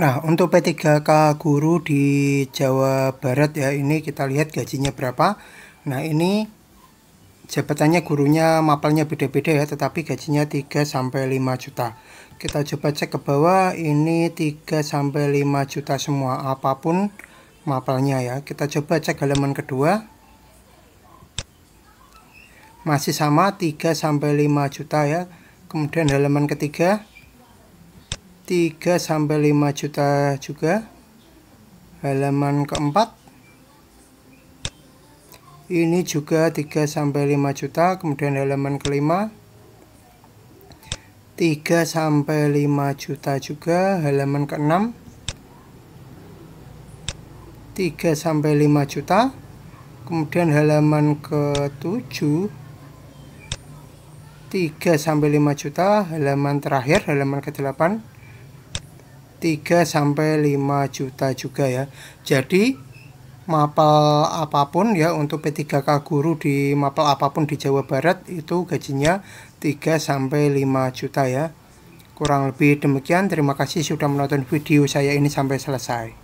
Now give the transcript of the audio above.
Nah, untuk P3K guru di Jawa Barat ya, ini kita lihat gajinya berapa. Nah, ini jabatannya gurunya mapelnya beda-beda ya, tetapi gajinya 3 sampai 5 juta. Kita coba cek ke bawah, ini 3 sampai 5 juta semua apapun mapelnya ya. Kita coba cek halaman kedua. Masih sama 3 sampai 5 juta ya. Kemudian halaman ketiga 3 sampai 5 juta juga halaman keempat ini juga 3 sampai 5 juta kemudian halaman kelima 3 sampai 5 juta juga halaman keenam 3 sampai 5 juta kemudian halaman ke-7 3 sampai 5 juta halaman terakhir halaman ke-8 3 sampai 5 juta juga ya. Jadi mapel apapun ya untuk P3K guru di mapel apapun di Jawa Barat itu gajinya 3 sampai 5 juta ya. Kurang lebih demikian, terima kasih sudah menonton video saya ini sampai selesai.